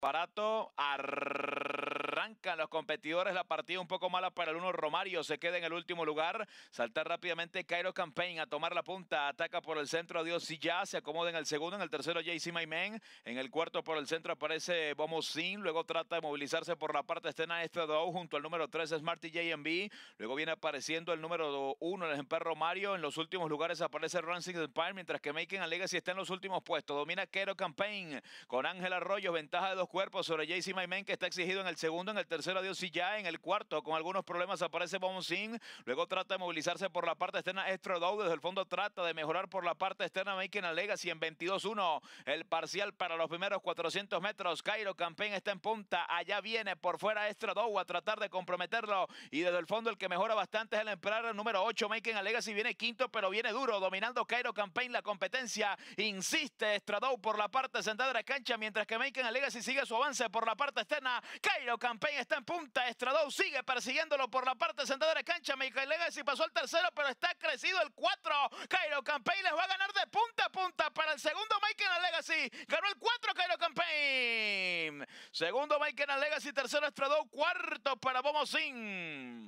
Barato, arrrrr. Arrancan los competidores la partida un poco mala para el uno Romario, se queda en el último lugar. Saltar rápidamente Cairo Campaign a tomar la punta, ataca por el centro Dios ya se acomoda en el segundo, en el tercero JC Maimen, en el cuarto por el centro aparece Sin. luego trata de movilizarse por la parte estena este Dow junto al número 3 Smarty JMB, luego viene apareciendo el número 1 el ejemplar Romario, en los últimos lugares aparece Rancing Empire, mientras que Making a Legacy está en los últimos puestos, domina Cairo Campaign con Ángel Arroyo, ventaja de dos cuerpos sobre JC Maimen que está exigido en el segundo en el tercero adiós y ya, en el cuarto con algunos problemas aparece Bonsin, luego trata de movilizarse por la parte externa Estrodow, desde el fondo trata de mejorar por la parte externa Making a Legacy en 22-1, el parcial para los primeros 400 metros, Cairo Campaign está en punta, allá viene por fuera Estradou a tratar de comprometerlo y desde el fondo el que mejora bastante es el emperador número 8, Making a Legacy viene quinto pero viene duro, dominando Cairo Campaign la competencia, insiste Estradou por la parte sentada de la cancha mientras que Making a Legacy sigue su avance por la parte externa, Cairo Campaign está en punta. Estradou sigue persiguiéndolo por la parte central de la cancha. Michael Legacy pasó al tercero, pero está crecido el 4. Cairo Campaign les va a ganar de punta a punta para el segundo Michael Legacy. Ganó el 4 Cairo Campaign. Segundo Michael Legacy, tercero Estradou, cuarto para Bomosín.